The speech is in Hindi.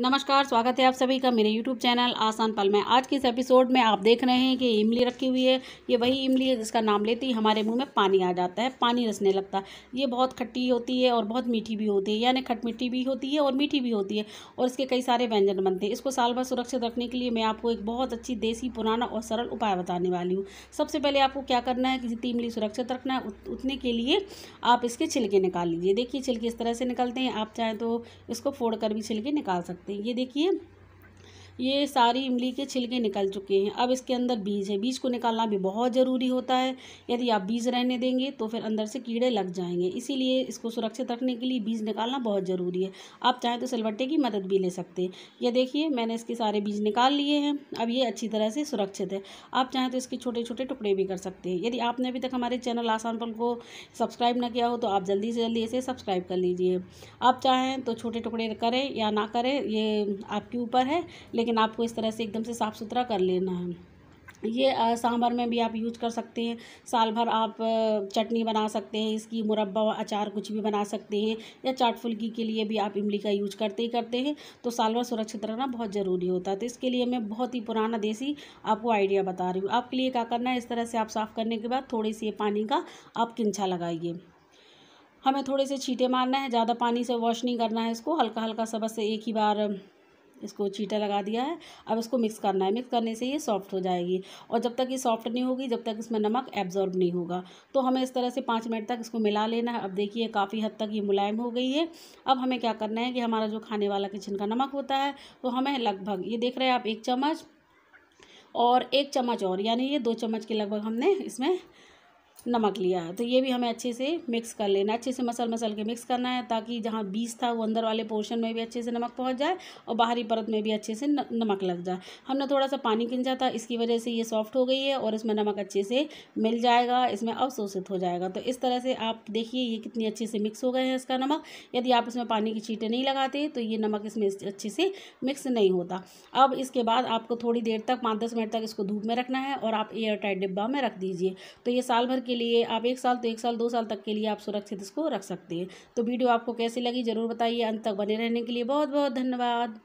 नमस्कार स्वागत है आप सभी का मेरे YouTube चैनल आसान पल में आज के इस एपिसोड में आप देख रहे हैं कि इमली रखी हुई है ये वही इमली है जिसका नाम लेती हमारे मुंह में पानी आ जाता है पानी रसने लगता है ये बहुत खट्टी होती है और बहुत मीठी भी होती है यानी खट मीठी भी होती है और मीठी भी होती है और इसके कई सारे व्यंजन बनते हैं इसको साल भर सुरक्षित रखने के लिए मैं आपको एक बहुत अच्छी देसी पुराना और सरल उपाय बताने वाली हूँ सबसे पहले आपको क्या करना है कि जितनी इमली सुरक्षित रखना है उतने के लिए आप इसके छिलके निकाल लीजिए देखिए छिलके इस तरह से निकलते हैं आप चाहें तो इसको फोड़ भी छिलके निकाल सकते हैं सकते हैं ये देखिए ये सारी इमली के छिलके निकल चुके हैं अब इसके अंदर बीज है बीज को निकालना भी बहुत ज़रूरी होता है यदि आप बीज रहने देंगे तो फिर अंदर से कीड़े लग जाएंगे इसीलिए इसको सुरक्षित रखने के लिए बीज निकालना बहुत ज़रूरी है आप चाहें तो सिलवट्टे की मदद भी ले सकते हैं ये देखिए मैंने इसके सारे बीज निकाल लिए हैं अब ये अच्छी तरह से सुरक्षित है आप चाहें तो इसके छोटे छोटे टुकड़े भी कर सकते हैं यदि आपने अभी तक हमारे चैनल आसान पल को सब्सक्राइब ना किया हो तो आप जल्दी से जल्दी इसे सब्सक्राइब कर लीजिए आप चाहें तो छोटे टुकड़े करें या ना करें ये आपके ऊपर है लेकिन लेकिन आपको इस तरह से एकदम से साफ़ सुथरा कर लेना है ये सांभर में भी आप यूज़ कर सकते हैं साल भर आप चटनी बना सकते हैं इसकी मुरब्बा अचार कुछ भी बना सकते हैं या चाट फुल्की के लिए भी आप इमली का यूज करते ही करते हैं तो साल भर सुरक्षित रहना बहुत ज़रूरी होता है तो इसके लिए मैं बहुत ही पुराना देसी आपको आइडिया बता रही हूँ आपके लिए क्या करना है इस तरह से आप साफ़ करने के बाद थोड़ी सी पानी का आप किंचा लगाइए हमें थोड़े से छीटे मारना है ज़्यादा पानी से वॉश नहीं करना है इसको हल्का हल्का सबसे एक ही बार इसको चीटा लगा दिया है अब इसको मिक्स करना है मिक्स करने से ये सॉफ्ट हो जाएगी और जब तक ये सॉफ्ट नहीं होगी जब तक इसमें नमक एब्जॉर्ब नहीं होगा तो हमें इस तरह से पाँच मिनट तक इसको मिला लेना है अब देखिए काफ़ी हद तक ये मुलायम हो गई है अब हमें क्या करना है कि हमारा जो खाने वाला किचन का नमक होता है तो हमें लगभग ये देख रहे हैं आप एक चम्मच और एक चम्मच और यानी ये दो चम्मच के लगभग हमने इसमें नमक लिया है तो ये भी हमें अच्छे से मिक्स कर लेना अच्छे से मसल मसल के मिक्स करना है ताकि जहाँ बीज था वो अंदर वाले पोर्शन में भी अच्छे से नमक पहुँच जाए और बाहरी परत में भी अच्छे से नमक लग जाए हमने थोड़ा सा पानी किंचा था इसकी वजह से ये सॉफ्ट हो गई है और इसमें नमक अच्छे से मिल जाएगा इसमें अवशोषित हो जाएगा तो इस तरह से आप देखिए ये कितनी अच्छे से मिक्स हो गए हैं इसका नमक यदि आप इसमें पानी की छीटें नहीं लगाते तो ये नमक इसमें अच्छे से मिक्स नहीं होता अब इसके बाद आपको थोड़ी देर तक पाँच दस मिनट तक इसको धूप में रखना है और आप एयर टाइट डिब्बा में रख दीजिए तो ये साल भर के लिए आप एक साल तो एक साल दो साल तक के लिए आप सुरक्षित इसको रख सकते हैं तो वीडियो आपको कैसी लगी ज़रूर बताइए अंत तक बने रहने के लिए बहुत बहुत धन्यवाद